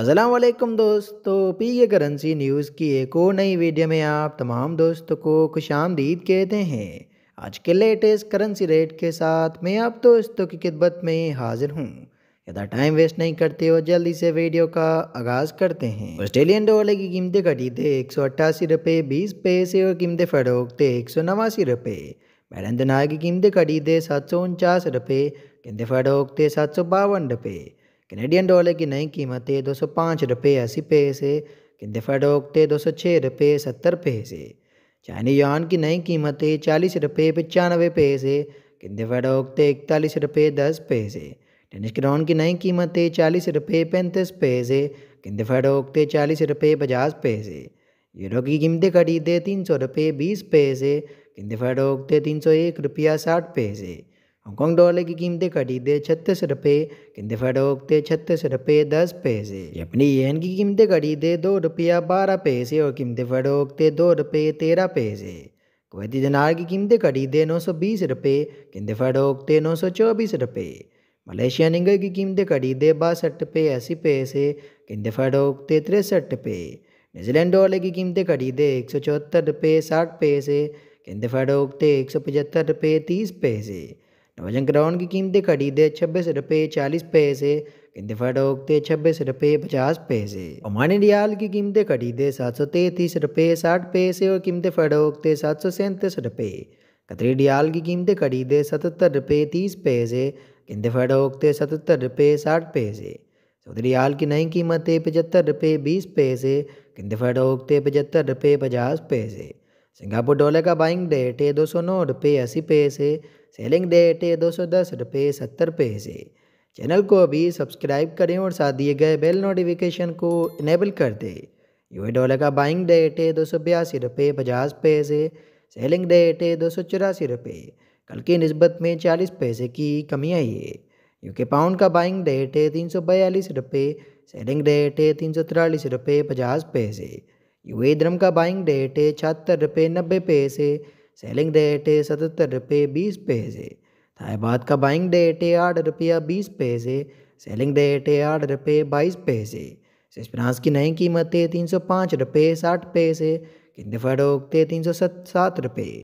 असलम दोस्तों तो P A currency news की एक और नई वीडियो में आप तमाम दोस्तों को खुश आमदीद कहते हैं आज के लेटेस्ट करेंसी रेट के साथ मैं आप दोस्तों की खिदमत में हाजिर हूँ ज़्यादा टाइम वेस्ट नहीं करते हो जल्दी से वीडियो का आगाज़ करते हैं ऑस्ट्रेलियन डॉलर की कीमतें घटी थे एक सौ अट्ठासी रुपये बीस पैसे और कीमतें फडोकते थे एक सौ नवासी रुपये बैरन दिनार की कीमतें घटी थे सात सौ उनचास रुपये कीमतें फरोख थे सात सौ बावन रुपये कैनेडियन डॉलर की नई कीमतें दो सौ पाँच रुपये अस्सी पैसे किंदफा डॉकटे दो सौ छः रुपये सत्तर पैसे चाइनी यान की नई कीमतें चालीस रुपये पचानवे पैसे किंदफा डॉकटे इकतालीस रुपये दस पैसे टेनिस क्राउन की नई कीमतें चालीस रुपये पैंतीस पैसे किंदफा डॉकटे चालीस रुपये पचास पैसे यूरो की कीमतें खरीदे तीन सौ रुपये बीस पैसे किंदफा डॉकटे तीन सौ एक रुपया साठ पैसे हांगकांग डॉलर की कीमतें दे छत्तीस रुपये किंदे फरोखते छत्तीस रुपये दस पैसे अपनी येन की कीमतें दे दो रुपया बारह पैसे और कीमतें फरोखते दो रुपये तेरह पैसे कुवैती दिनार की कीमतें दे नौ सौ बीस रुपये किंदे फरोखते नौ सौ चौबीस रुपये मलेशियन इंगर की कीमतें दे बासठ रुपये अस्सी पैसे किंदे फरोखते तिरसठ रुपये न्यूजीलैंड डॉलर की कीमतें दे एक सौ चौहत्तर रुपये साठ पैसे किंदे फरोखते एक सौ पचहत्तर रुपये तीस पैसे नवाजन ग्राउंड की कीमतें खरीदे छब्बीस रुपये चालीस पैसे इंतफा डोकते छब्बीस रुपये पचास पैसे ओमानी रियाल की कीमतें खरीदे सात सौ तैंतीस रुपये साठ पैसे और कीमतें फटोकते सात सौ सैंतीस रुपये कतरी रियाल की कीमतें खरीदे सतहत्तर रुपये तीस पैसे कीमतें फड़ोकते सतहत्तर रुपये साठ पैसे सऊदी रियाल की नई कीमतें पचहत्तर रुपये बीस पैसे कीमतें फड़ोकते पचहत्तर रुपये पचास पैसे सिंगापुर डॉलर का बाइंग डेट है दो सौ नौ रुपये अस्सी पैसे सेलिंग डेट है दो सौ दस रुपये सत्तर पैसे चैनल को अभी सब्सक्राइब करें और साथ दिए गए बेल नोटिफिकेशन को इनेबल कर दें यू डॉलर का बाइंग डेट है दो सौ बयासी रुपये पचास पैसे सेलिंग डेट है दो सौ चौरासी रुपये कल की नस्बत में चालीस पैसे की कमी आई है यूके पाउंड का बाइंग डेट है तीन सौ बयालीस रुपये सेलिंग डेट है तीन सौ तिरालीस रुपये पचास पैसे वे का बाइंग रेट है छहत्तर रुपये नब्बे पैसे सेलिंग रेट है सतहत्तर रुपये बीस पैसे थाईबाद का बाइंग रेट है आठ रुपया बीस पैसे सेलिंग रेट है आठ रुपये बाईस पैसे फ्रांस की नई कीमत है तीन सौ पाँच रुपये साठ पैसे किंदफाडोकते तीन सौ सत सात रुपये